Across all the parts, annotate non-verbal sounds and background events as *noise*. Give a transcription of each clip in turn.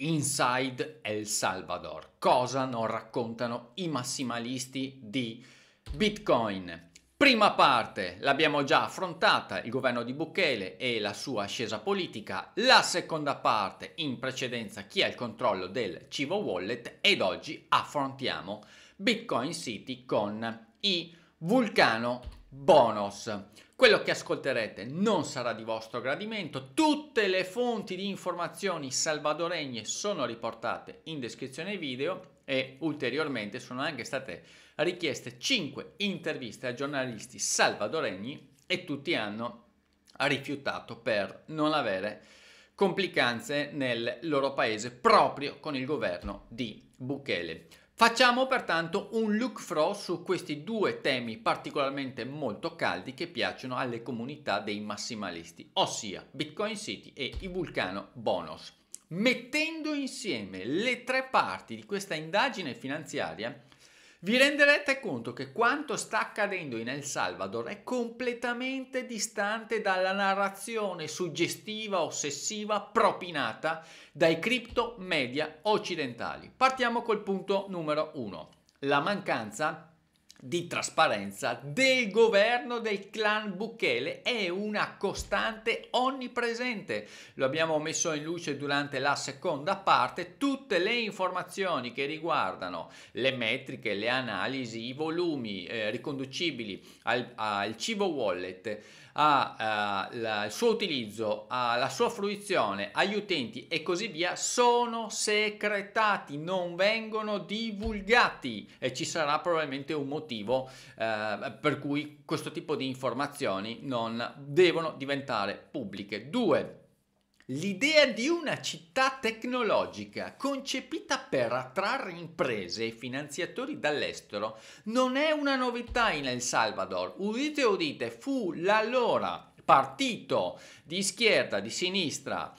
Inside El Salvador. Cosa non raccontano i massimalisti di Bitcoin? Prima parte l'abbiamo già affrontata, il governo di Bukele e la sua ascesa politica, la seconda parte in precedenza chi ha il controllo del Civo Wallet ed oggi affrontiamo Bitcoin City con i Vulcano bonus. Quello che ascolterete non sarà di vostro gradimento, tutte le fonti di informazioni salvadoregne sono riportate in descrizione video e ulteriormente sono anche state richieste 5 interviste a giornalisti salvadoregni e tutti hanno rifiutato per non avere complicanze nel loro paese proprio con il governo di Bukele. Facciamo pertanto un look fro su questi due temi particolarmente molto caldi che piacciono alle comunità dei massimalisti, ossia Bitcoin City e i Vulcano Bonus. Mettendo insieme le tre parti di questa indagine finanziaria, vi renderete conto che quanto sta accadendo in El Salvador è completamente distante dalla narrazione suggestiva, ossessiva, propinata dai cripto media occidentali. Partiamo col punto numero 1, la mancanza di trasparenza del governo del clan Bukele è una costante onnipresente. Lo abbiamo messo in luce durante la seconda parte, tutte le informazioni che riguardano le metriche, le analisi, i volumi eh, riconducibili al, al cibo wallet al eh, suo utilizzo, alla sua fruizione, agli utenti e così via, sono secretati, non vengono divulgati e ci sarà probabilmente un motivo eh, per cui questo tipo di informazioni non devono diventare pubbliche. Due, L'idea di una città tecnologica concepita per attrarre imprese e finanziatori dall'estero non è una novità in El Salvador. Udite, udite, fu l'allora partito di schierda, di sinistra,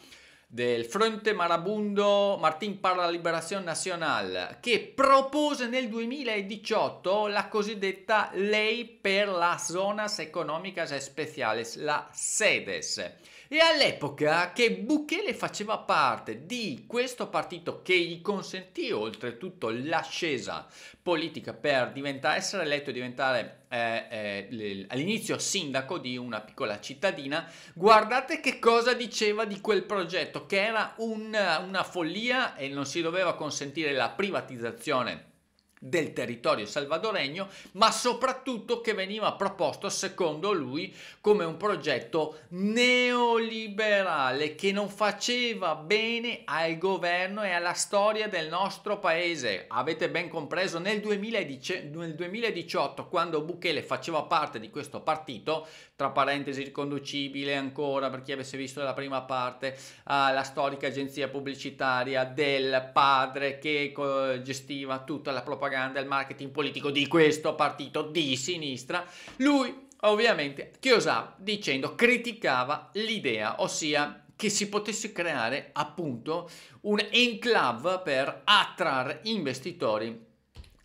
del Fronte Marabundo Martin para la Liberazione Nacional che propose nel 2018 la cosiddetta Ley per las Zonas Económicas Especiales, la SEDES e all'epoca che Bukele faceva parte di questo partito che gli consentì oltretutto l'ascesa politica per essere eletto e diventare eh, eh, all'inizio sindaco di una piccola cittadina, guardate che cosa diceva di quel progetto, che era un, una follia e non si doveva consentire la privatizzazione del territorio salvadoregno, ma soprattutto che veniva proposto, secondo lui, come un progetto neoliberale che non faceva bene al governo e alla storia del nostro paese. Avete ben compreso, nel 2018, quando Bukele faceva parte di questo partito, tra parentesi riconducibile ancora per chi avesse visto la prima parte alla storica agenzia pubblicitaria del padre che gestiva tutta la propaganda e il marketing politico di questo partito di sinistra. Lui ovviamente Chiosà dicendo criticava l'idea, ossia che si potesse creare appunto un enclave per attrarre investitori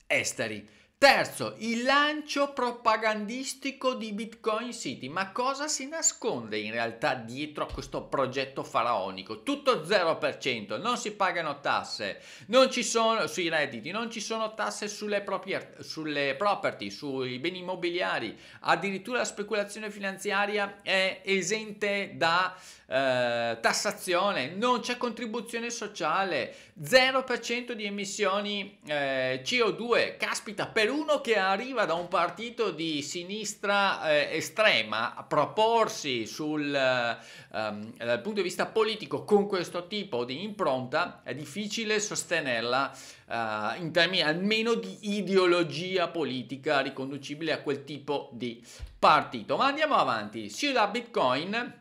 esteri. Terzo, il lancio propagandistico di Bitcoin City. Ma cosa si nasconde in realtà dietro a questo progetto faraonico? Tutto 0%, non si pagano tasse, non ci sono sui redditi, non ci sono tasse sulle, proprie, sulle property, sui beni immobiliari, addirittura la speculazione finanziaria è esente da eh, tassazione, non c'è contribuzione sociale, 0% di emissioni eh, CO2, caspita, per uno che arriva da un partito di sinistra eh, estrema, a proporsi sul, eh, ehm, dal punto di vista politico con questo tipo di impronta, è difficile sostenerla eh, in termini almeno di ideologia politica riconducibile a quel tipo di partito. Ma andiamo avanti, sulla Bitcoin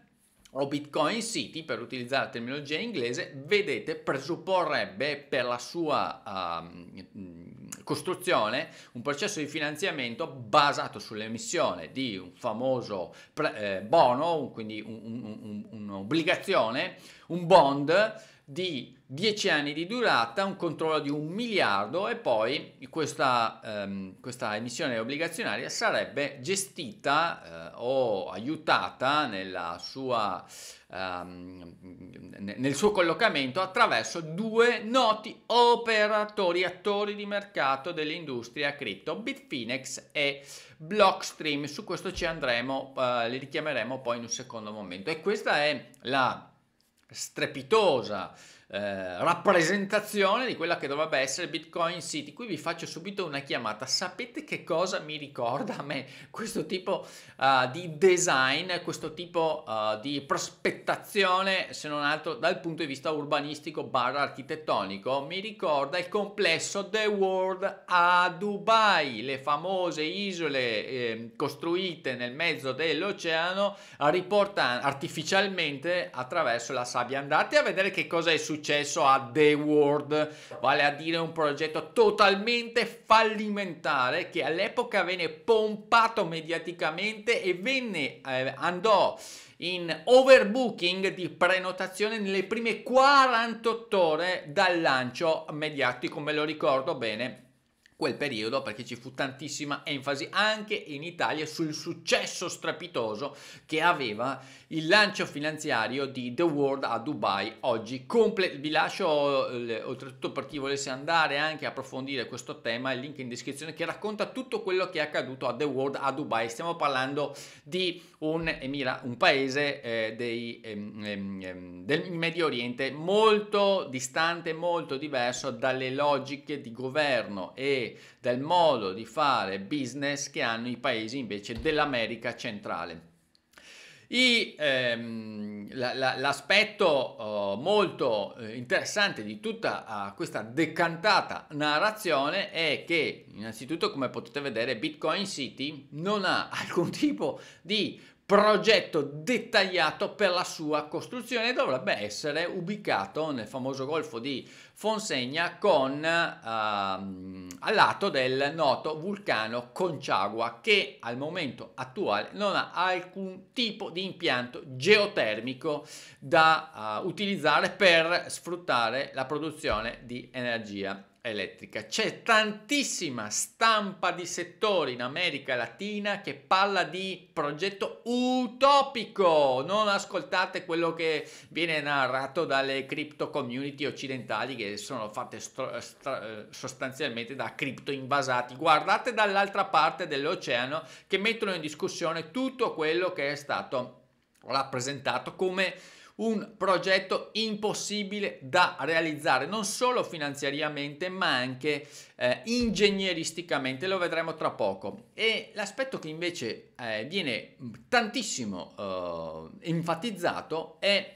o Bitcoin City, per utilizzare la terminologia inglese, vedete, presupporrebbe per la sua um, costruzione un processo di finanziamento basato sull'emissione di un famoso pre, eh, bono, quindi un'obbligazione, un, un, un, un bond di 10 anni di durata, un controllo di un miliardo e poi questa, ehm, questa emissione obbligazionaria sarebbe gestita eh, o aiutata sua, ehm, nel suo collocamento attraverso due noti operatori, attori di mercato dell'industria cripto, Bitfinex e Blockstream. Su questo ci andremo, eh, li richiameremo poi in un secondo momento. E questa è la strepitosa eh, rappresentazione di quella che dovrebbe essere Bitcoin City. Qui vi faccio subito una chiamata. Sapete che cosa mi ricorda a me questo tipo uh, di design, questo tipo uh, di prospettazione, se non altro dal punto di vista urbanistico barra architettonico? Mi ricorda il complesso The World a Dubai, le famose isole eh, costruite nel mezzo dell'oceano riportano artificialmente attraverso la sabbia. Andate a vedere che cosa è successo successo a The World, vale a dire un progetto totalmente fallimentare che all'epoca venne pompato mediaticamente e venne, eh, andò in overbooking di prenotazione nelle prime 48 ore dal lancio mediatico, me lo ricordo bene quel periodo perché ci fu tantissima enfasi anche in Italia sul successo strapitoso che aveva il lancio finanziario di The World a Dubai oggi. Comple- vi lascio eh, oltretutto per chi volesse andare anche a approfondire questo tema il link in descrizione che racconta tutto quello che è accaduto a The World a Dubai. Stiamo parlando di un, emira, un paese eh, dei, ehm, ehm, ehm del Medio Oriente molto distante, molto diverso dalle logiche di governo e del modo di fare business che hanno i paesi invece dell'America centrale. I, ehm, la, la, l'aspetto oh, eh, molto interessante di tutta eh, questa decantata narrazione è che innanzitutto come potete vedere Bitcoin City non ha *laughs* alcun tipo di progetto dettagliato per la sua costruzione dovrebbe essere ubicato nel famoso golfo di Fonsegna con ehm, al lato del noto vulcano Conciagua che al momento attuale non ha alcun tipo di impianto geotermico da eh, utilizzare per sfruttare la produzione di energia elettrica. C'è tantissima stampa di settore in America Latina che parla di progetto utopico. Non ascoltate quello che viene narrato dalle cripto community occidentali che sono fatte eh, sostanzialmente da cripto invasati. Guardate dall'altra parte dell'oceano che mettono in discussione tutto quello che è stato rappresentato come un progetto impossibile da realizzare, non solo finanziariamente, ma anche eh, ingegneristicamente, lo vedremo tra poco. E l'aspetto che invece eh, viene tantissimo eh, enfatizzato è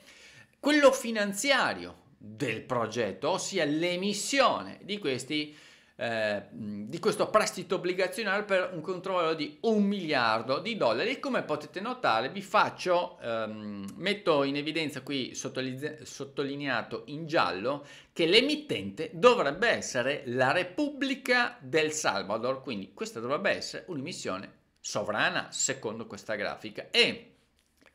quello finanziario del progetto, ossia l'emissione di questi eh, di questo prestito obbligazionario per un controllo di un miliardo di dollari e come potete notare vi faccio ehm, metto in evidenza qui sottolineato in giallo che l'emittente dovrebbe essere la Repubblica del Salvador quindi questa dovrebbe essere un'emissione sovrana secondo questa grafica e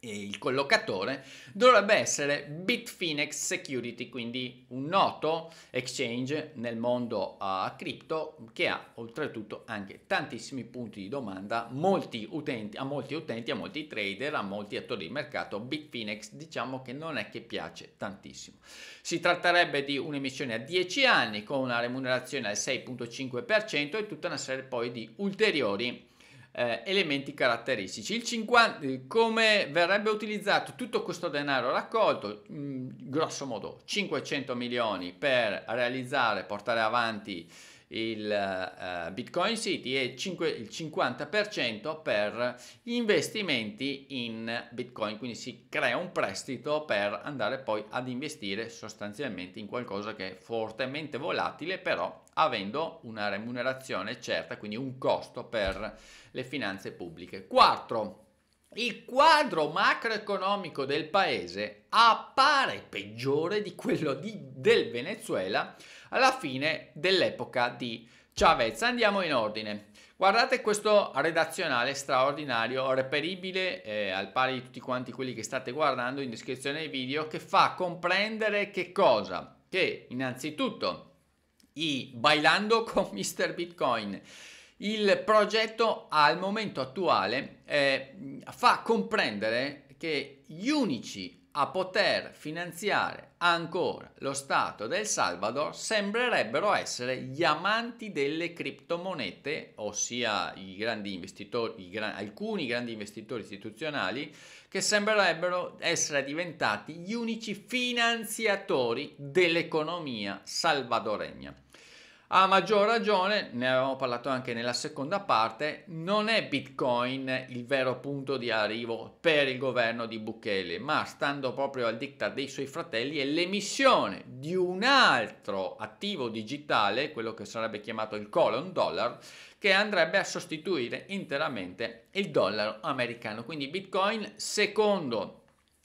il collocatore dovrebbe essere Bitfinex Security, quindi un noto exchange nel mondo uh, cripto che ha oltretutto anche tantissimi punti di domanda molti utenti, a molti utenti, a molti trader, a molti attori di mercato. Bitfinex diciamo che non è che piace tantissimo. Si tratterebbe di un'emissione a 10 anni con una remunerazione al 6.5% e tutta una serie poi di ulteriori eh, elementi caratteristici. Il 50, eh, come verrebbe utilizzato tutto questo denaro raccolto? Mh, mm, grosso modo 500 milioni per realizzare, portare avanti il uh, Bitcoin City e il 50% per investimenti in Bitcoin, quindi si crea un prestito per andare poi ad investire sostanzialmente in qualcosa che è fortemente volatile, però avendo una remunerazione certa, quindi un costo per le finanze pubbliche. 4. Il quadro macroeconomico del paese appare peggiore di quello di, del Venezuela alla fine dell'epoca di Chavez. Andiamo in ordine. Guardate questo redazionale straordinario, reperibile eh, al pari di tutti quanti quelli che state guardando in descrizione del video, che fa comprendere che cosa? Che innanzitutto i bailando con Mr. Bitcoin il progetto al momento attuale eh, fa comprendere che gli unici a poter finanziare ancora lo Stato del Salvador sembrerebbero essere gli amanti delle criptomonete, ossia i grandi investitori, i gran, alcuni grandi investitori istituzionali che sembrerebbero essere diventati gli unici finanziatori dell'economia salvadoregna. A maggior ragione, ne avevamo parlato anche nella seconda parte, non è Bitcoin il vero punto di arrivo per il governo di Bukele, ma stando proprio al diktat dei suoi fratelli è l'emissione di un altro attivo digitale, quello che sarebbe chiamato il colon dollar, che andrebbe a sostituire interamente il dollaro americano. Quindi Bitcoin, secondo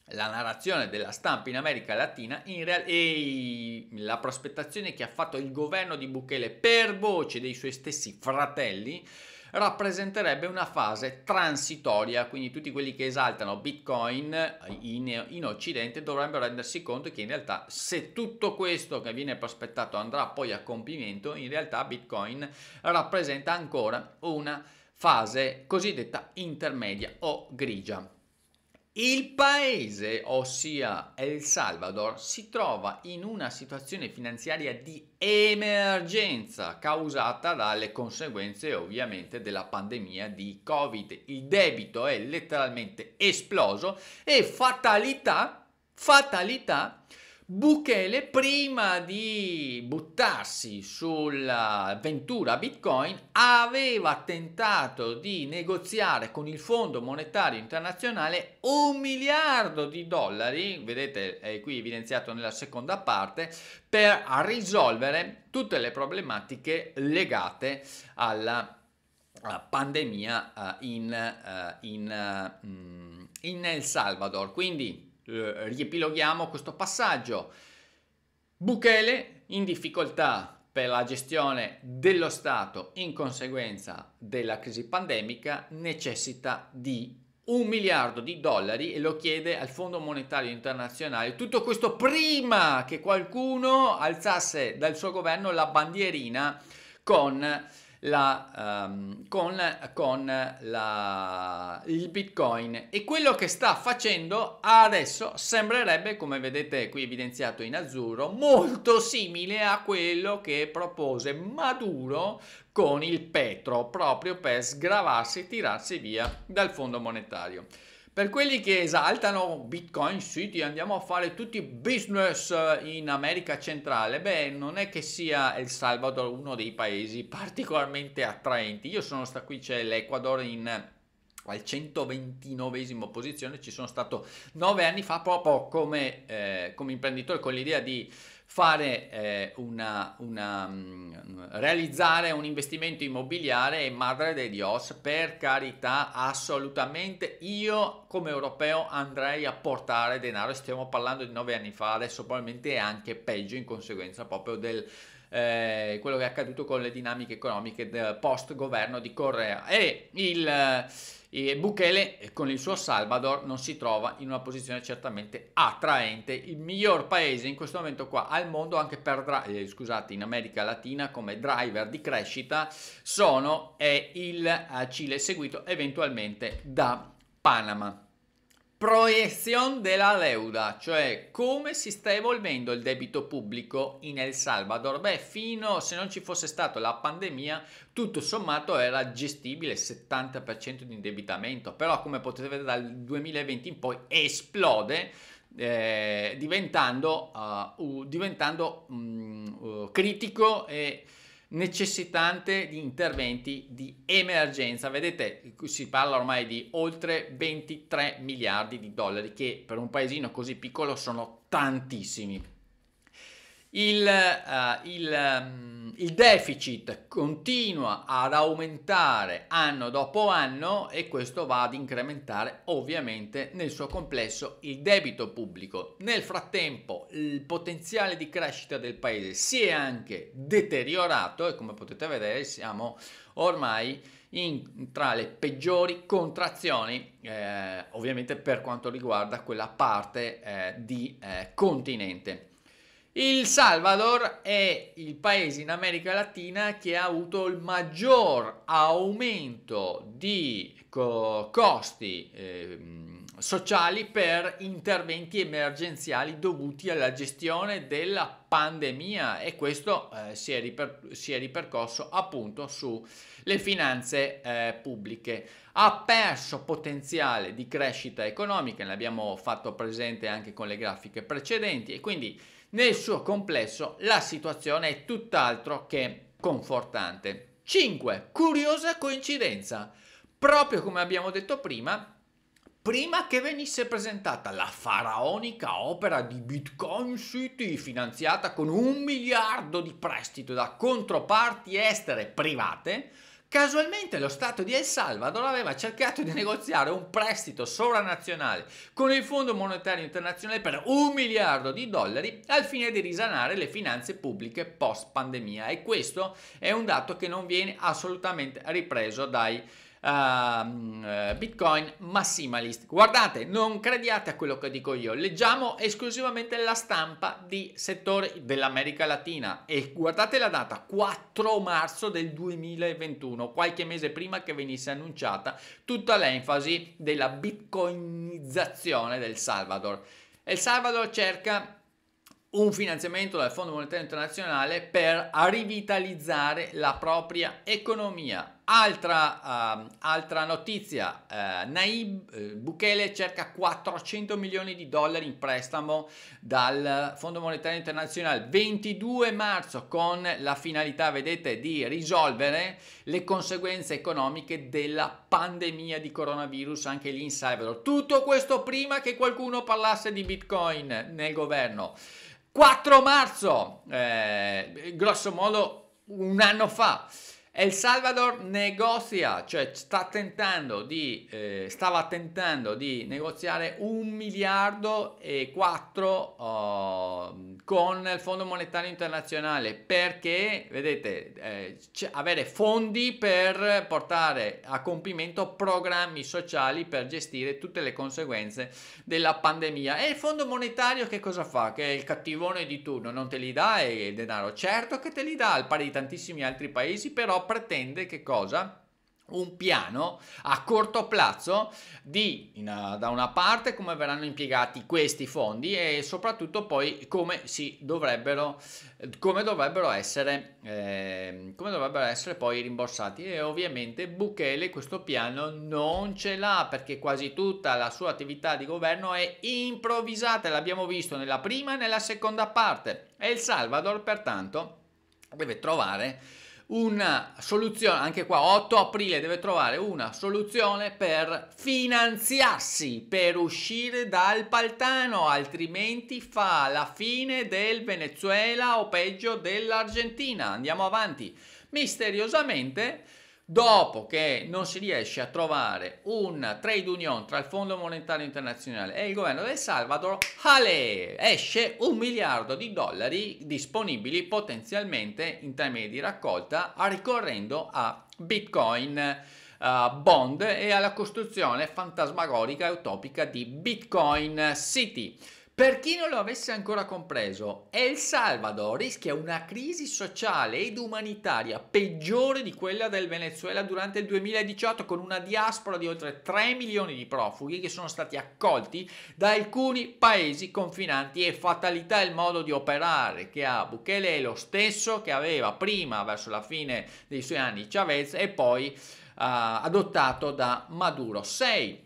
la narrazione della stampa in America Latina in real- e la prospettazione che ha fatto il governo di Bukele per voce dei suoi stessi fratelli rappresenterebbe una fase transitoria, quindi tutti quelli che esaltano Bitcoin eh, in, in, Occidente dovrebbero rendersi conto che in realtà se tutto questo che viene prospettato andrà poi a compimento, in realtà Bitcoin rappresenta ancora una fase cosiddetta intermedia o grigia. Il paese, ossia El Salvador, si trova in una situazione finanziaria di emergenza causata dalle conseguenze ovviamente della pandemia di Covid. Il debito è letteralmente esploso e fatalità, fatalità, Buchele prima di buttarsi sull'avventura Bitcoin aveva tentato di negoziare con il Fondo Monetario Internazionale un miliardo di dollari, vedete è qui evidenziato nella seconda parte, per risolvere tutte le problematiche legate alla pandemia eh, in, eh, in, eh, mm, in El Salvador. Quindi eh, riepiloghiamo questo passaggio. Buchele in difficoltà per la gestione dello Stato in conseguenza della crisi pandemica necessita di un miliardo di dollari e lo chiede al Fondo Monetario Internazionale. Tutto questo prima che qualcuno alzasse dal suo governo la bandierina con la, um, con, con la il Bitcoin e quello che sta facendo adesso sembrerebbe, come vedete qui evidenziato in azzurro, molto simile a quello che propose Maduro con il petro, proprio per sgravarsi e tirarsi via dal fondo monetario. Per quelli che esaltano Bitcoin City, andiamo a fare tutti business eh, in America centrale, beh, non è che sia El Salvador uno dei paesi particolarmente attraenti. Io sono stato qui, c'è l'Ecuador in al 129 posizione, ci sono stato nove anni fa proprio come, eh, come imprenditore con l'idea di fare eh, una, una um, realizzare un investimento immobiliare e madre dei dios per carità assolutamente io come europeo andrei a portare denaro stiamo parlando di nove anni fa adesso probabilmente è anche peggio in conseguenza proprio del eh, quello che è accaduto con le dinamiche economiche del post governo di Correa e il e Bukele con il suo Salvador non si trova in una posizione certamente attraente, il miglior paese in questo momento qua al mondo anche per eh, scusate, in America Latina come driver di crescita sono è il eh, Cile seguito eventualmente da Panama proiezione della deuda, cioè come si sta evolvendo il debito pubblico in El Salvador. Beh, fino se non ci fosse stata la pandemia, tutto sommato era gestibile il 70% di indebitamento, però come potete vedere dal 2020 in poi esplode eh, diventando, uh, diventando um, uh, critico e necessitante di interventi di emergenza. Vedete, si parla ormai di oltre 23 miliardi di dollari che per un paesino così piccolo sono tantissimi il, uh, il, um, il deficit continua ad aumentare anno dopo anno e questo va ad incrementare ovviamente nel suo complesso il debito pubblico. Nel frattempo il potenziale di crescita del paese si è anche deteriorato e come potete vedere siamo ormai in, tra le peggiori contrazioni, eh, ovviamente per quanto riguarda quella parte eh, di eh, continente. Il Salvador è il paese in America Latina che ha avuto il maggior aumento di co- costi eh, sociali per interventi emergenziali dovuti alla gestione della pandemia e questo eh, si, è riper- si, è ripercorso appunto sulle finanze eh, pubbliche. Ha perso potenziale di crescita economica, l'abbiamo fatto presente anche con le grafiche precedenti e quindi nel suo complesso la situazione è tutt'altro che confortante. 5. Curiosa coincidenza. Proprio come abbiamo detto prima, prima che venisse presentata la faraonica opera di Bitcoin City finanziata con un miliardo di prestito da controparti estere private, Casualmente lo Stato di El Salvador aveva cercato di negoziare un prestito sovranazionale con il Fondo Monetario Internazionale per un miliardo di dollari al fine di risanare le finanze pubbliche post pandemia e questo è un dato che non viene assolutamente ripreso dai uh, Bitcoin Maximalist. Guardate, non crediate a quello che dico io, leggiamo esclusivamente la stampa di settori dell'America Latina e guardate la data, 4 marzo del 2021, qualche mese prima che venisse annunciata tutta l'enfasi della bitcoinizzazione del Salvador. El Salvador cerca un finanziamento dal Fondo Monetario Internazionale per rivitalizzare la propria economia Altra, uh, altra, notizia, uh, Naib uh, Bukele cerca 400 milioni di dollari in prestito dal Fondo Monetario Internazionale 22 marzo con la finalità, vedete, di risolvere le conseguenze economiche della pandemia di coronavirus anche lì in Salvador. Tutto questo prima che qualcuno parlasse di Bitcoin nel governo. 4 marzo, eh, grosso modo un anno fa. El Salvador negozia, cioè sta tentando di, eh, stava tentando di negoziare un miliardo e quattro oh, con il Fondo Monetario Internazionale perché, vedete, eh, avere fondi per portare a compimento programmi sociali per gestire tutte le conseguenze della pandemia. E il Fondo Monetario che cosa fa? Che è il cattivone di turno non te li dà il denaro. Certo che te li dà, al pari di tantissimi altri paesi, però pretende che cosa? un piano a corto plazo di in, eh, da una parte come verranno impiegati questi fondi e soprattutto poi come si dovrebbero eh, come dovrebbero essere eh, come dovrebbero essere poi rimborsati e ovviamente Bukele questo piano non ce l'ha perché quasi tutta la sua attività di governo è improvvisata l'abbiamo visto nella prima e nella seconda parte e il Salvador pertanto deve trovare una soluzione, anche qua 8 aprile deve trovare una soluzione per finanziarsi, per uscire dal paltano, altrimenti fa la fine del Venezuela o peggio dell'Argentina. Andiamo avanti. Misteriosamente dopo che non si riesce a trovare un trade union tra il Fondo Monetario Internazionale e il governo del Salvador, ale, esce un miliardo di dollari disponibili potenzialmente in termini di raccolta ricorrendo a Bitcoin. Uh, bond e alla costruzione fantasmagorica e utopica di Bitcoin City. Per chi non lo avesse ancora compreso, El Salvador rischia una crisi sociale ed umanitaria peggiore di quella del Venezuela durante il 2018 con una diaspora di oltre 3 milioni di profughi che sono stati accolti da alcuni paesi confinanti e fatalità il modo di operare che ha Bukele è lo stesso che aveva prima verso la fine dei suoi anni Chavez e poi uh, adottato da Maduro. 6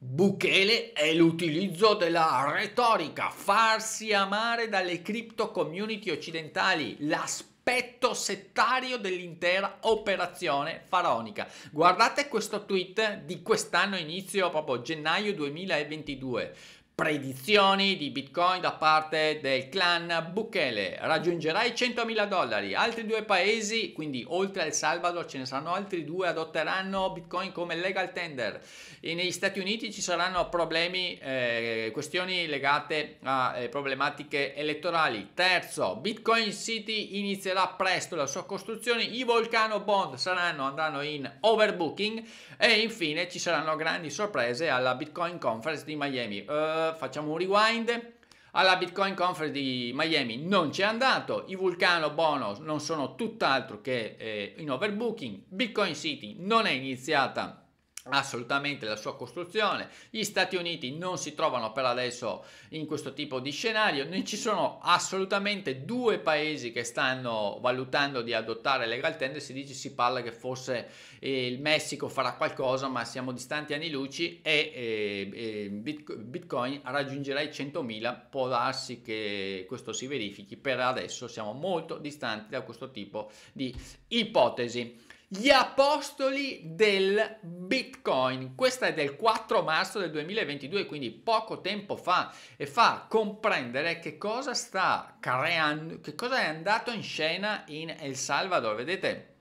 Buchele è l'utilizzo della retorica, farsi amare dalle cripto community occidentali, l'aspetto settario dell'intera operazione faraonica. Guardate questo tweet di quest'anno inizio proprio gennaio 2022. Predizioni di Bitcoin da parte del clan Bukele. Raggiungerai 100.000 dollari. Altri due paesi, quindi oltre al Salvador ce ne saranno altri due, adotteranno Bitcoin come legal tender. E negli Stati Uniti ci saranno problemi, eh, questioni legate a eh, problematiche elettorali. Terzo, Bitcoin City inizierà presto la sua costruzione. I Volcano Bond saranno, andranno in overbooking. E infine ci saranno grandi sorprese alla Bitcoin Conference di Miami. Uh, facciamo un rewind. Alla Bitcoin Conference di Miami non c'è andato, i Vulcano Bonus non sono tutt'altro che eh, in overbooking, Bitcoin City non è iniziata assolutamente la sua costruzione. Gli Stati Uniti non si trovano per adesso in questo tipo di scenario, non ci sono assolutamente due paesi che stanno valutando di adottare legal tender, si dice si parla che forse eh, il Messico farà qualcosa, ma siamo distanti anni luci e eh, eh Bitcoin raggiungerà i 100.000, può darsi che questo si verifichi, per adesso siamo molto distanti da questo tipo di ipotesi. Gli apostoli del Bitcoin. Questa è del 4 marzo del 2022, quindi poco tempo fa, e fa comprendere che cosa sta creando, che cosa è andato in scena in El Salvador. Vedete,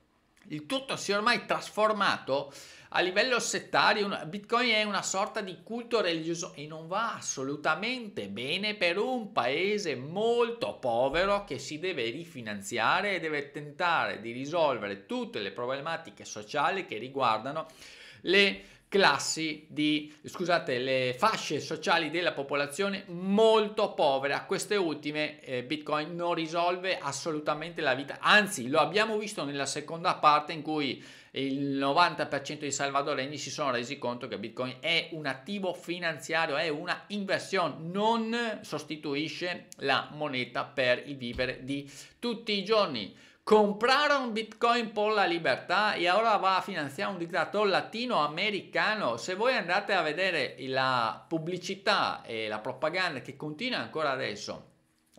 il tutto si è ormai trasformato a livello settario Bitcoin è una sorta di culto religioso e non va assolutamente bene per un paese molto povero che si deve rifinanziare e deve tentare di risolvere tutte le problematiche sociali che riguardano le classi di scusate le fasce sociali della popolazione molto povere a queste ultime eh, bitcoin non risolve assolutamente la vita anzi lo abbiamo visto nella seconda parte in cui il 90% dei salvadoregni si sono resi conto che Bitcoin è un attivo finanziario, è una inversione, non sostituisce la moneta per il vivere di tutti i giorni. un Bitcoin per la libertà e ora va a finanziare un dittatore latinoamericano. Se voi andate a vedere la pubblicità e la propaganda che continua ancora adesso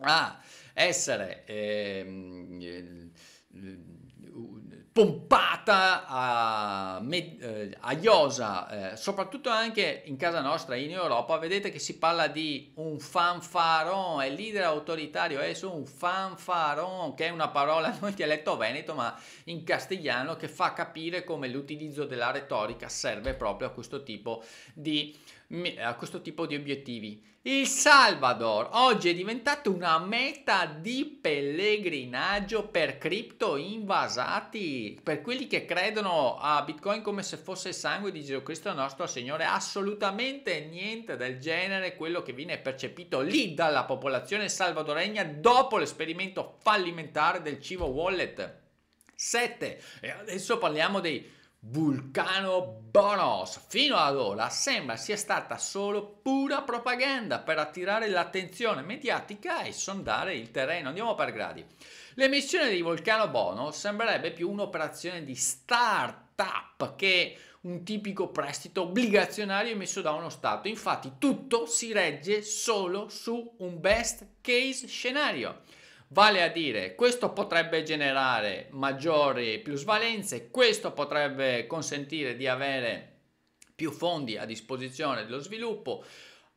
a essere... Eh, pompata a, eh, a Iosa, eh, soprattutto anche in casa nostra in Europa, vedete che si parla di un fanfaron, è leader autoritario, è un fanfaron, che è una parola *laughs* non in dialetto veneto ma in castigliano che fa capire come l'utilizzo della retorica serve proprio a questo tipo di, a questo tipo di obiettivi. Il Salvador oggi è diventato una meta di pellegrinaggio per cripto invasati, per quelli che credono a Bitcoin come se fosse il sangue di Gesù Cristo nostro Signore, assolutamente niente del genere quello che viene percepito lì dalla popolazione salvadoregna dopo l'esperimento fallimentare del Civo Wallet. 7. E adesso parliamo dei Vulcano Bonos. Fino ad ora sembra sia stata solo pura propaganda per attirare l'attenzione mediatica e sondare il terreno. Andiamo per gradi. L'emissione di Vulcano Bono sembrerebbe più un'operazione di start-up che un tipico prestito obbligazionario emesso da uno Stato. Infatti tutto si regge solo su un best case scenario. Vale a dire, questo potrebbe generare maggiori plusvalenze, questo potrebbe consentire di avere più fondi a disposizione dello sviluppo,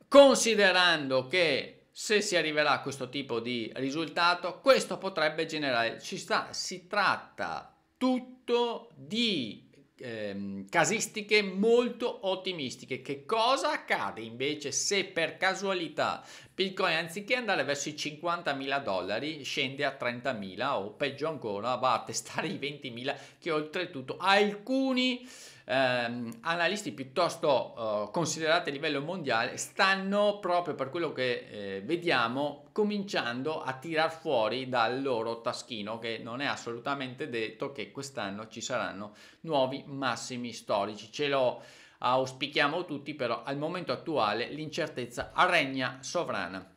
considerando che se si arriverà a questo tipo di risultato, questo potrebbe generare, ci sta, si tratta tutto di Ehm, casistiche molto ottimistiche. Che cosa accade invece se per casualità Bitcoin anziché andare verso i 50.000 dollari scende a 30.000 o peggio ancora va a testare i 20.000 che oltretutto alcuni ehm, analisti piuttosto eh, considerati a livello mondiale stanno proprio per quello che eh, vediamo cominciando a tirar fuori dal loro taschino che non è assolutamente detto che quest'anno ci saranno nuovi massimi storici. Ce lo auspichiamo tutti, però al momento attuale l'incertezza regna sovrana.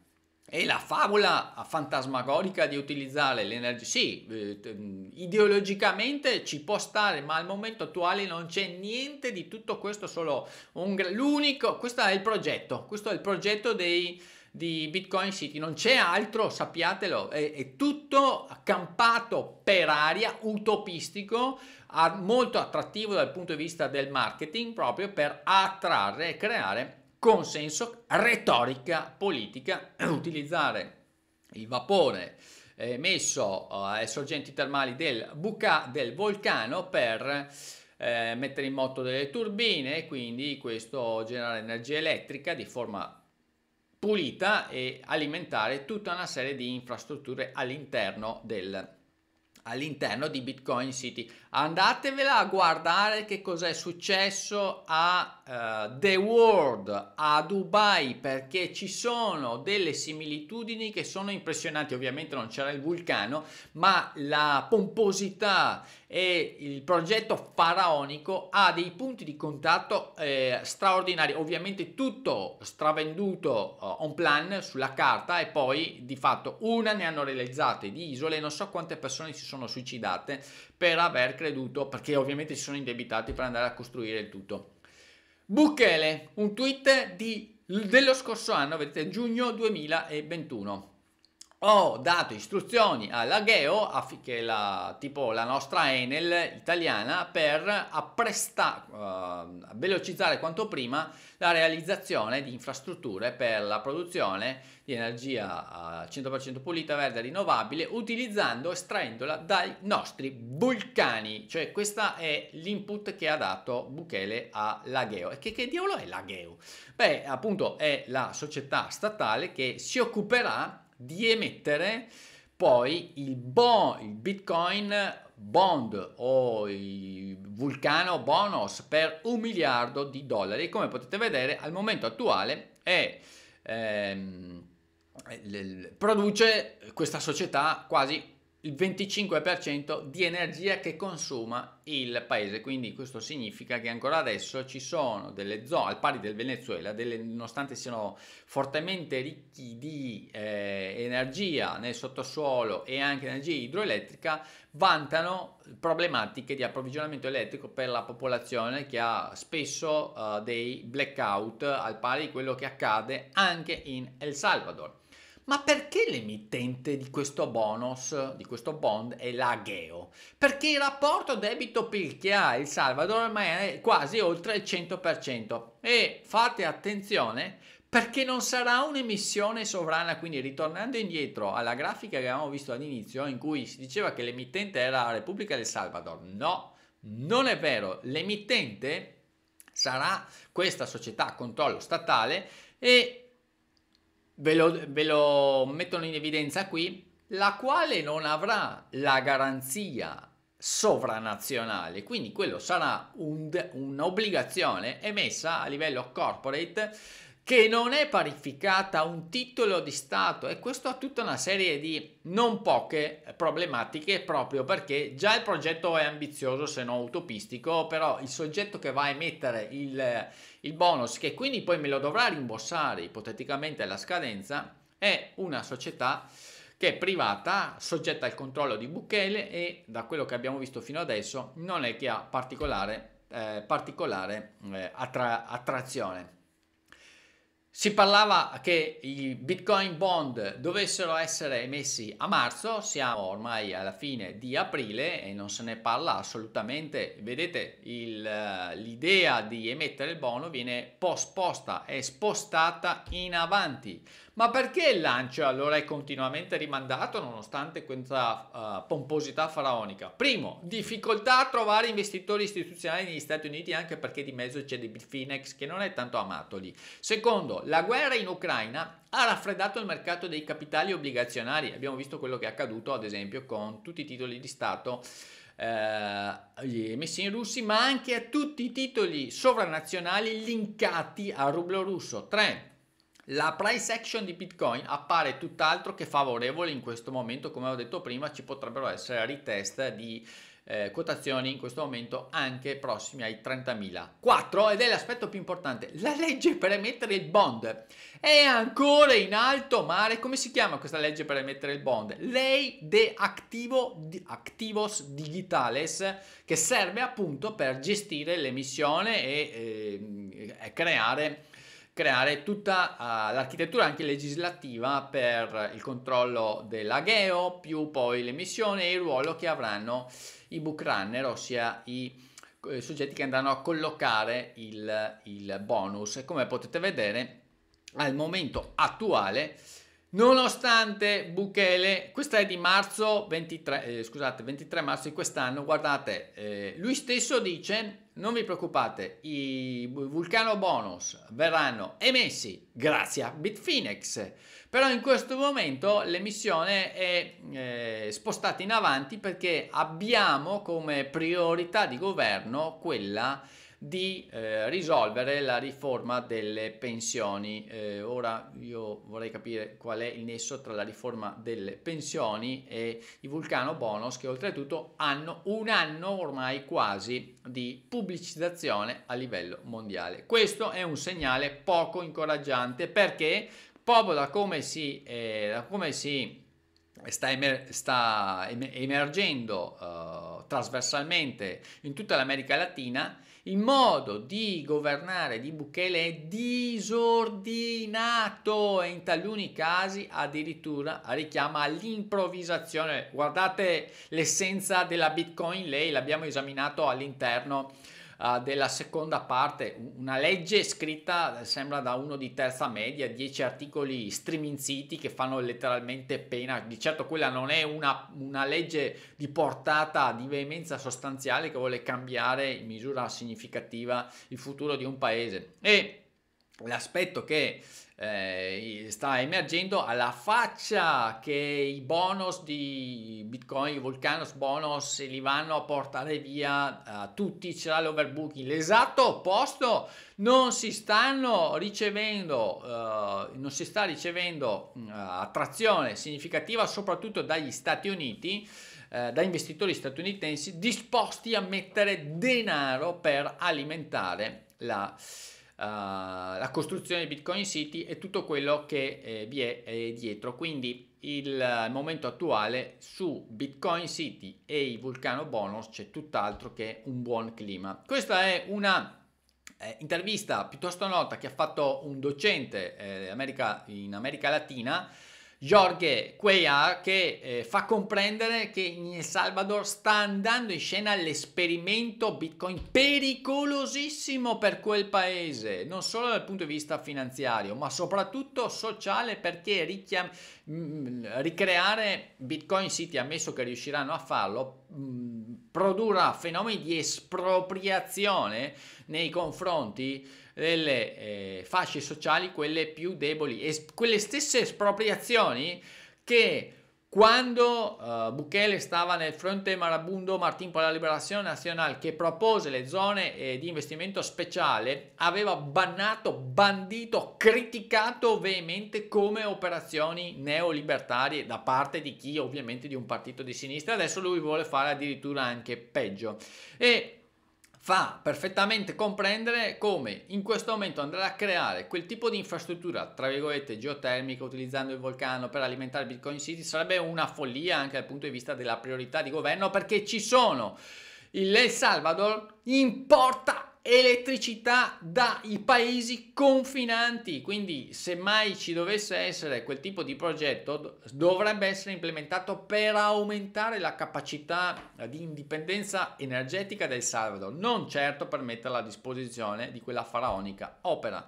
E la favola fantasmagorica di utilizzare l'energia, sì, eh, mm, ideologicamente ci può stare, ma al momento attuale non c'è niente di tutto questo, solo un, l'unico, questo è il progetto, questo è il progetto dei, di Bitcoin City, non c'è altro, sappiatelo, è, è tutto accampato per aria, utopistico, molto attrattivo dal punto di vista del marketing, proprio per attrarre e creare consenso, retorica politica, utilizzare il vapore emesso eh, eh, ai sorgenti termali del, buca, del vulcano per eh, mettere in moto delle turbine e quindi questo generare energia elettrica di forma pulita e alimentare tutta una serie di infrastrutture all'interno del all'interno di Bitcoin City. Andatevela a guardare che cos'è successo a uh, The World, a Dubai, perché ci sono delle similitudini che sono impressionanti. Ovviamente non c'era il vulcano, ma la pomposità e il progetto faraonico ha dei punti di contatto eh, straordinari. Ovviamente tutto stravenduto uh, on plan sulla carta e poi di fatto una ne hanno realizzate di isole, non so quante persone si sono suicidate per aver creduto, perché ovviamente si sono indebitati per andare a costruire il tutto. Buchele, un tweet di, dello scorso anno, vedete, giugno 2021 ho dato istruzioni alla GEO, affinché la, tipo la nostra Enel italiana, per appresta, uh, velocizzare quanto prima la realizzazione di infrastrutture per la produzione di energia uh, eh, 100% pulita, verde, e rinnovabile, utilizzando, estraendola dai nostri vulcani. Cioè questo è l'input che ha dato Bukele alla GEO. E che, che diavolo è la GEO? Beh, appunto è la società statale che si occuperà di emettere poi il, bon, il Bitcoin Bond o il Vulcano Bonus per un miliardo di dollari. Come potete vedere, al momento attuale è, ehm, produce questa società quasi il 25% di energia che consuma il paese. Quindi questo significa che ancora adesso ci sono delle zone, al pari del Venezuela, delle, nonostante siano fortemente ricchi di eh, energia nel sottosuolo e anche energia idroelettrica, vantano problematiche di approvvigionamento elettrico per la popolazione che ha spesso eh, dei blackout al pari di quello che accade anche in El Salvador. Ma perché l'emittente di questo bonus, di questo bond, è la Geo? Perché il rapporto debito-PIL che ha il Salvador ormai è quasi oltre il 100%. E fate attenzione perché non sarà un'emissione sovrana, quindi ritornando indietro alla grafica che avevamo visto all'inizio in cui si diceva che l'emittente era la Repubblica del Salvador, no, non è vero, l'emittente sarà questa società a controllo statale e ve lo, ve lo mettono in evidenza qui, la quale non avrà la garanzia sovranazionale, quindi quello sarà un, un'obbligazione emessa a livello corporate che non è parificata a un titolo di Stato e questo ha tutta una serie di non poche problematiche proprio perché già il progetto è ambizioso se non utopistico, però il soggetto che va a emettere il, il bonus, che quindi poi me lo dovrà rimborsare ipoteticamente alla scadenza, è una società che è privata, soggetta al controllo di Bukele e da quello che abbiamo visto fino adesso non è che ha particolare, eh, particolare eh, attra- attrazione. Si parlava che i Bitcoin bond dovessero essere emessi a marzo, siamo ormai alla fine di aprile e non se ne parla assolutamente. Vedete, il, eh, l'idea di emettere il bono viene posposta è spostata in avanti. Ma perché il lancio allora è continuamente rimandato nonostante questa uh, pomposità faraonica? Primo, difficoltà a trovare investitori istituzionali negli Stati Uniti anche perché di mezzo c'è di Bitfinex che non è tanto amato lì. Secondo, la guerra in Ucraina ha raffreddato il mercato dei capitali obbligazionari. Abbiamo visto quello che è accaduto ad esempio con tutti i titoli di Stato agli eh, emessi in russi, ma anche a tutti i titoli sovranazionali linkati al rublo russo. 3. La price action di Bitcoin appare tutt'altro che favorevole in questo momento, come ho detto prima, ci potrebbero essere ritest di eh, quotazioni in questo momento anche prossimi ai 30.000. 4 ed è l'aspetto più importante, la legge per emettere il bond è ancora in alto mare. Come si chiama questa legge per emettere il bond? Lei de activo, di, activos digitales che serve appunto per gestire l'emissione e, eh, e creare creare tutta uh, l'architettura anche legislativa per il controllo dell'AGEO più poi l'emissione e il ruolo che avranno i book runner, ossia i eh, soggetti che andranno a collocare il, il bonus. Come potete vedere, al momento attuale Nonostante Bukele, questa è di marzo 23, eh, scusate, 23 marzo di quest'anno, guardate, eh, lui stesso dice non vi preoccupate, i Vulcano Bonus verranno emessi grazie a Bitfinex, però in questo momento l'emissione è eh, spostata in avanti perché abbiamo come priorità di governo quella di di eh, risolvere la riforma delle pensioni. Eh, ora io vorrei capire qual è il nesso tra la riforma delle pensioni e i Vulcano Bonus che oltretutto hanno un anno ormai quasi di pubblicizzazione a livello mondiale. Questo è un segnale poco incoraggiante perché proprio da come si, eh, da come si Sta, emer- sta, emergendo uh, trasversalmente in tutta l'America Latina il modo di governare di Bukele è disordinato e in taluni casi addirittura richiama all'improvvisazione. Guardate l'essenza della Bitcoin lei l'abbiamo esaminato all'interno uh, della seconda parte, una legge scritta eh, sembra da uno di terza media, dieci articoli striminziti che fanno letteralmente pena, di certo quella non è una, una legge di portata di veemenza sostanziale che vuole cambiare in misura significativa il futuro di un paese. E l'aspetto che eh, sta emergendo alla faccia che i bonus di Bitcoin, i Volcanos bonus, se li vanno a portare via a eh, tutti, c'era l'overbooking, l'esatto opposto, non si stanno ricevendo, eh, non si sta ricevendo eh, attrazione significativa soprattutto dagli Stati Uniti, eh, da investitori statunitensi disposti a mettere denaro per alimentare la eh, la costruzione di Bitcoin City e tutto quello che eh, vi è eh, dietro. Quindi il momento attuale su Bitcoin City e i Vulcano Bonus c'è tutt'altro che un buon clima. Questa è una eh, intervista piuttosto nota che ha fatto un docente eh, America, in America Latina Jorge Cuellar che eh, fa comprendere che in El Salvador sta andando in scena l'esperimento Bitcoin pericolosissimo per quel paese, non solo dal punto di vista finanziario, ma soprattutto sociale perché richiam- mm, ricreare Bitcoin City, ammesso che riusciranno a farlo, mh, mm, produrrà fenomeni di espropriazione nei confronti delle eh, fasce sociali, quelle più deboli, e quelle stesse espropriazioni che quando uh, Bukele stava nel fronte marabundo Martin per la Liberazione Nazionale che propose le zone eh, di investimento speciale, aveva bannato, bandito, criticato veemente come operazioni neolibertarie da parte di chi ovviamente di un partito di sinistra. Adesso lui vuole fare addirittura anche peggio. E fa perfettamente comprendere come in questo momento andrà a creare quel tipo di infrastruttura, tra virgolette, geotermica utilizzando il vulcano per alimentare Bitcoin City sarebbe una follia anche dal punto di vista della priorità di governo perché ci sono il El Salvador importa elettricità dai paesi confinanti. Quindi, se mai ci dovesse essere quel tipo di progetto, dovrebbe essere implementato per aumentare la capacità di indipendenza energetica del Salvador, non certo per metterla a disposizione di quella faraonica opera.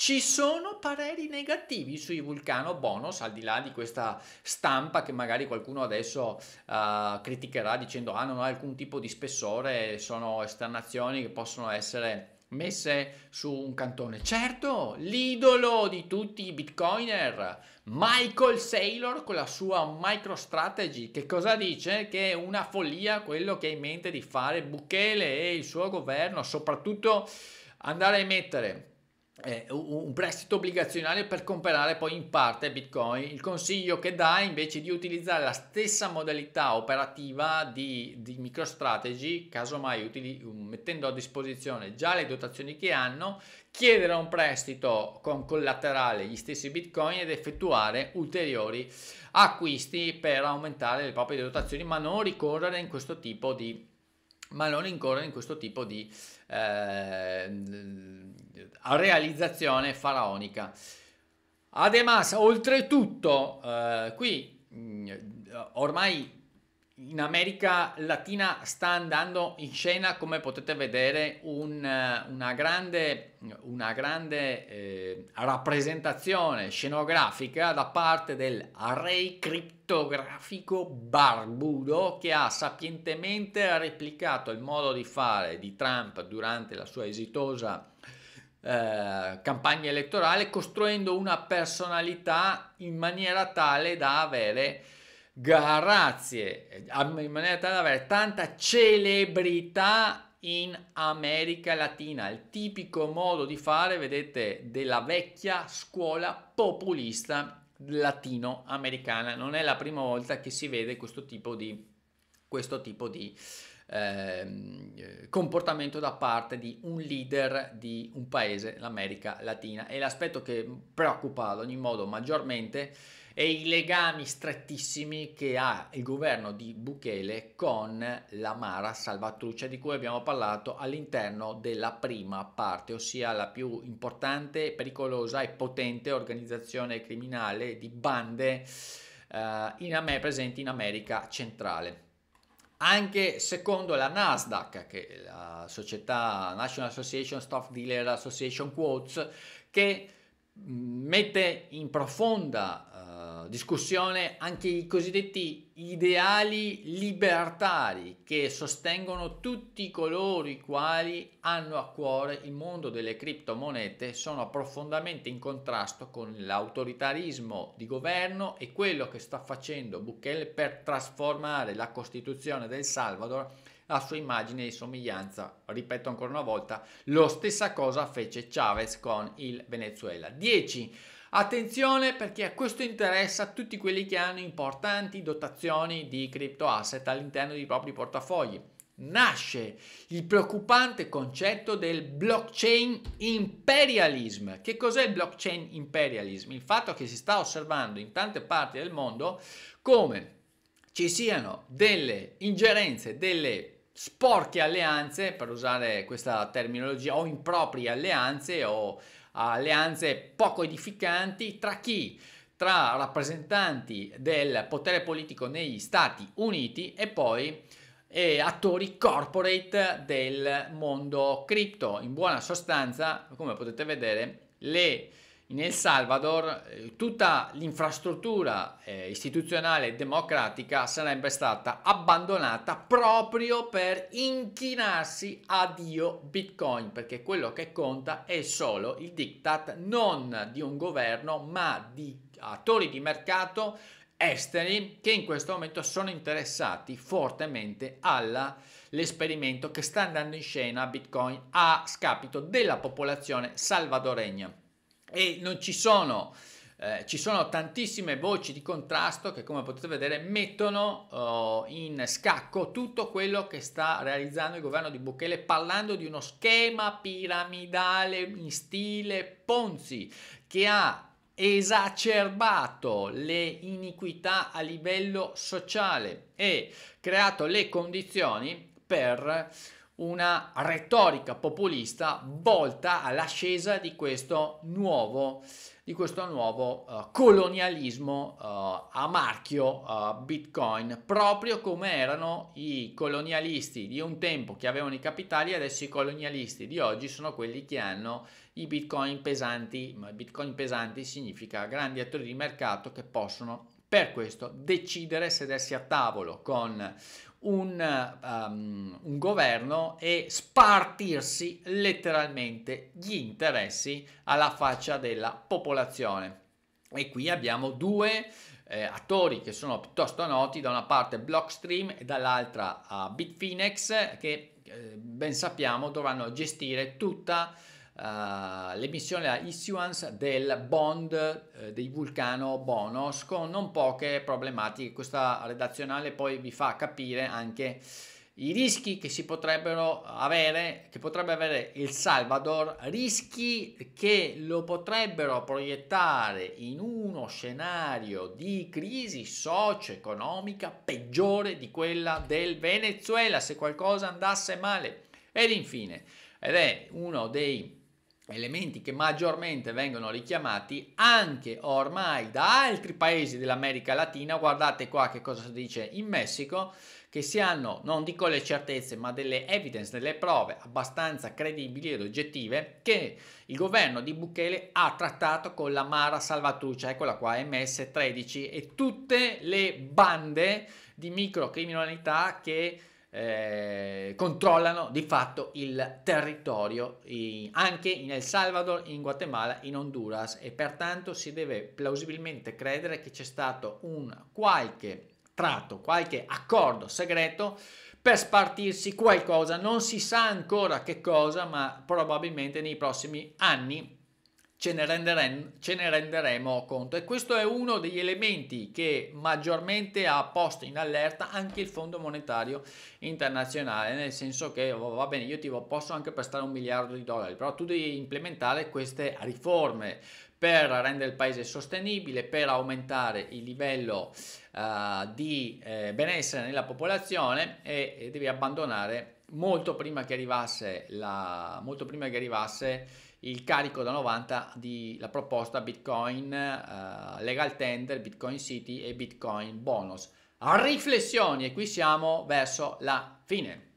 Ci sono pareri negativi sui Vulcano Bonus, al di là di questa stampa che magari qualcuno adesso uh, criticherà dicendo ah non ha alcun tipo di spessore, sono esternazioni che possono essere messe su un cantone. Certo, l'idolo di tutti i bitcoiner, Michael Saylor con la sua MicroStrategy, che cosa dice? Che è una follia quello che ha in mente di fare Bukele e il suo governo, soprattutto andare a emettere eh, un prestito obbligazionario per comprare poi in parte Bitcoin. Il consiglio che dà è invece di utilizzare la stessa modalità operativa di, di MicroStrategy, casomai utili, mm, mettendo a disposizione già le dotazioni che hanno, chiedere un prestito con collaterale gli stessi Bitcoin ed effettuare ulteriori acquisti per aumentare le proprie dotazioni, ma non ricorrere in questo tipo di ma non incorrere in questo tipo di eh, realizzazione faraonica. Además, oltretutto, eh, qui mm, ormai in America Latina sta andando in scena, come potete vedere, un, una grande, una grande eh, rappresentazione scenografica da parte del re criptografico barbudo che ha sapientemente replicato il modo di fare di Trump durante la sua esitosa eh, campagna elettorale, costruendo una personalità in maniera tale da avere grazie, in maniera tale da avere tanta celebrità in America Latina, il tipico modo di fare, vedete, della vecchia scuola populista latinoamericana. Non è la prima volta che si vede questo tipo di, questo tipo di ehm, comportamento da parte di un leader di un paese, l'America Latina. E l'aspetto che preoccupa ad ogni modo maggiormente e i legami strettissimi che ha il governo di Bukele con la Mara Salvatruccia di cui abbiamo parlato all'interno della prima parte, ossia la più importante, pericolosa e potente organizzazione criminale di bande eh, in Am- presenti in America centrale. Anche secondo la Nasdaq, che è la società National Association Stock Dealer Association Quotes, che mm, mette in profonda discussione anche i cosiddetti ideali libertari che sostengono tutti coloro i quali hanno a cuore il mondo delle criptomonete sono profondamente in contrasto con l'autoritarismo di governo e quello che sta facendo Bukele per trasformare la Costituzione del Salvador a sua immagine e somiglianza. Ripeto ancora una volta, lo stessa cosa fece Chavez con il Venezuela. 10 Attenzione perché a questo interessa tutti quelli che hanno importanti dotazioni di crypto asset all'interno dei propri portafogli. Nasce il preoccupante concetto del blockchain imperialism. Che cos'è il blockchain imperialism? Il fatto che si sta osservando in tante parti del mondo come ci siano delle ingerenze, delle sporche alleanze, per usare questa terminologia, o improprie alleanze o alleanze poco edificanti tra chi? Tra rappresentanti del potere politico negli Stati Uniti e poi e attori corporate del mondo cripto. In buona sostanza, come potete vedere, le in El Salvador eh, tutta l'infrastruttura eh, istituzionale democratica sarebbe stata abbandonata proprio per inchinarsi a Dio Bitcoin, perché quello che conta è solo il diktat non di un governo, ma di attori di mercato esteri che in questo momento sono interessati fortemente all'esperimento che sta andando in scena Bitcoin a scapito della popolazione salvadoregna e non ci sono, eh, ci sono tantissime voci di contrasto che come potete vedere mettono oh, in scacco tutto quello che sta realizzando il governo di Bukele parlando di uno schema piramidale in stile Ponzi che ha esacerbato le iniquità a livello sociale e creato le condizioni per una retorica populista volta all'ascesa di questo nuovo, di questo nuovo uh, colonialismo uh, a marchio uh, Bitcoin, proprio come erano i colonialisti di un tempo che avevano i capitali, adesso i colonialisti di oggi sono quelli che hanno i Bitcoin pesanti, ma Bitcoin pesanti significa grandi attori di mercato che possono per questo decidere sedersi a tavolo con un, um, un governo e spartirsi letteralmente gli interessi alla faccia della popolazione. E qui abbiamo due eh, attori che sono piuttosto noti, da una parte Blockstream e dall'altra uh, Bitfinex, che eh, ben sappiamo dovranno gestire tutta la uh, l'emissione, la issuance del bond eh, di Vulcano Bonus con non poche problematiche. Questa redazionale poi vi fa capire anche i rischi che si potrebbero avere, che potrebbe avere il Salvador, rischi che lo potrebbero proiettare in uno scenario di crisi socio-economica peggiore di quella del Venezuela se qualcosa andasse male. Ed infine, ed è uno dei elementi che maggiormente vengono richiamati anche ormai da altri paesi dell'America Latina, guardate qua che cosa si dice in Messico, che si hanno, non dico le certezze, ma delle evidence, delle prove abbastanza credibili ed oggettive che il governo di Bukele ha trattato con la Mara Salvatruccia, eccola qua, MS-13 e tutte le bande di microcriminalità che eh, controllano di fatto il territorio in, anche in El Salvador, in Guatemala, in Honduras e pertanto si deve plausibilmente credere che c'è stato un qualche tratto, qualche accordo segreto per spartirsi qualcosa, non si sa ancora che cosa, ma probabilmente nei prossimi anni ce ne, renderemo, ce ne renderemo conto e questo è uno degli elementi che maggiormente ha posto in allerta anche il Fondo Monetario Internazionale, nel senso che oh, va bene, io ti posso anche prestare un miliardo di dollari, però tu devi implementare queste riforme per rendere il paese sostenibile, per aumentare il livello uh, di eh, benessere nella popolazione e, e devi abbandonare molto prima che arrivasse la, molto prima che arrivasse il carico da 90 di la proposta Bitcoin uh, Legal Tender, Bitcoin City e Bitcoin Bonus. Riflessioni e qui siamo verso la fine.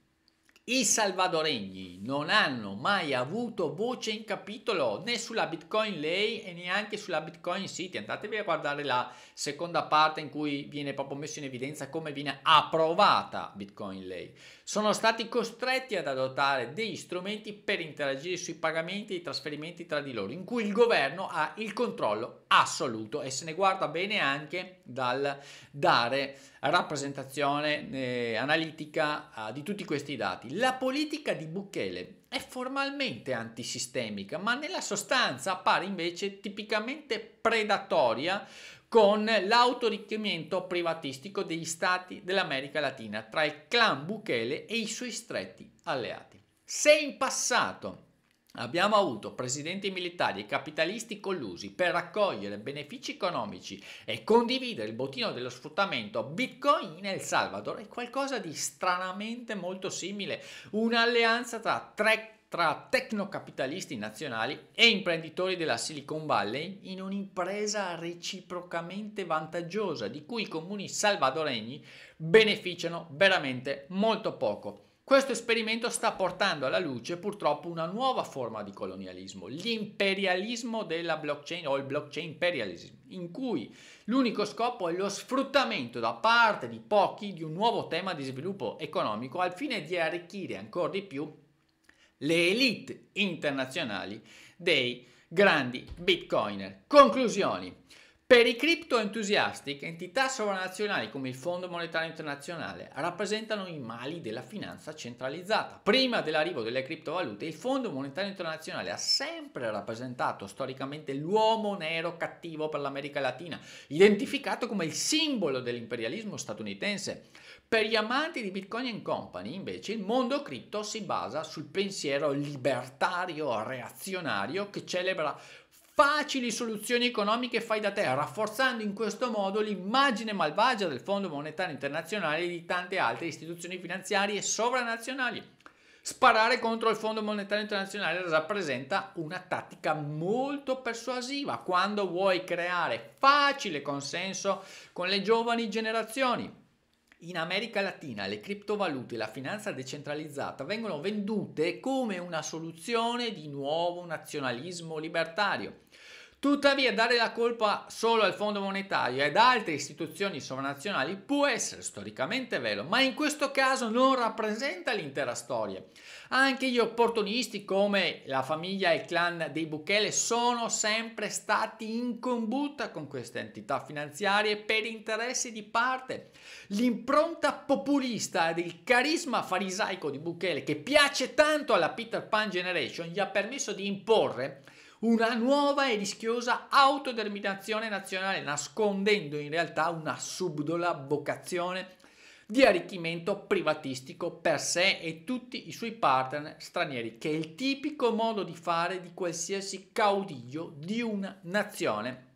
I salvadoregni non hanno mai avuto voce in capitolo né sulla Bitcoin Lay e neanche sulla Bitcoin City. Andatevi a guardare la seconda parte in cui viene proprio messo in evidenza come viene approvata Bitcoin Lay. Sono stati costretti ad adottare degli strumenti per interagire sui pagamenti e i trasferimenti tra di loro, in cui il governo ha il controllo assoluto e se ne guarda bene anche dal dare rappresentazione eh, analitica eh, di tutti questi dati la politica di Bukele è formalmente antisistemica, ma nella sostanza appare invece tipicamente predatoria con l'autorichiamento privatistico degli stati dell'America Latina tra il clan Bukele e i suoi stretti alleati. Se in passato Abbiamo avuto presidenti militari e capitalisti collusi per raccogliere benefici economici e condividere il bottino dello sfruttamento Bitcoin in El Salvador è qualcosa di stranamente molto simile, un'alleanza tra tre tra tecnocapitalisti nazionali e imprenditori della Silicon Valley in un'impresa reciprocamente vantaggiosa di cui i comuni salvadoregni beneficiano veramente molto poco. Questo esperimento sta portando alla luce purtroppo una nuova forma di colonialismo, l'imperialismo della blockchain o il blockchain imperialism, in cui l'unico scopo è lo sfruttamento da parte di pochi di un nuovo tema di sviluppo economico al fine di arricchire ancora di più le elite internazionali dei grandi bitcoiner. Conclusioni. Per i cripto entusiasti, entità sovranazionali come il Fondo Monetario Internazionale rappresentano i mali della finanza centralizzata. Prima dell'arrivo delle criptovalute, il Fondo Monetario Internazionale ha sempre rappresentato storicamente l'uomo nero cattivo per l'America Latina, identificato come il simbolo dell'imperialismo statunitense. Per gli amanti di Bitcoin Company, invece, il mondo cripto si basa sul pensiero libertario reazionario che celebra facili soluzioni economiche fai da te, rafforzando in questo modo l'immagine malvagia del Fondo Monetario Internazionale e di tante altre istituzioni finanziarie sovranazionali. Sparare contro il Fondo Monetario Internazionale rappresenta una tattica molto persuasiva quando vuoi creare facile consenso con le giovani generazioni. In America Latina le criptovalute e la finanza decentralizzata vengono vendute come una soluzione di nuovo nazionalismo libertario Tuttavia dare la colpa solo al Fondo Monetario ed altre istituzioni sovranazionali può essere storicamente vero, ma in questo caso non rappresenta l'intera storia. Anche gli opportunisti come la famiglia e il clan dei Bukele sono sempre stati in combutta con queste entità finanziarie per interessi di parte. L'impronta populista ed il carisma farisaico di Bukele che piace tanto alla Peter Pan Generation gli ha permesso di imporre una nuova e rischiosa autodeterminazione nazionale, nascondendo in realtà una subdola vocazione di arricchimento privatistico per sé e tutti i suoi partner stranieri, che è il tipico modo di fare di qualsiasi caudiglio di una nazione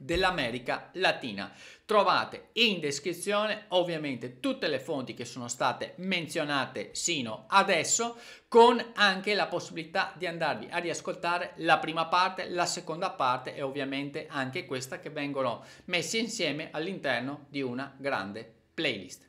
dell'America Latina. Trovate in descrizione ovviamente tutte le fonti che sono state menzionate sino adesso con anche la possibilità di andarvi a riascoltare la prima parte, la seconda parte e ovviamente anche questa che vengono messe insieme all'interno di una grande playlist.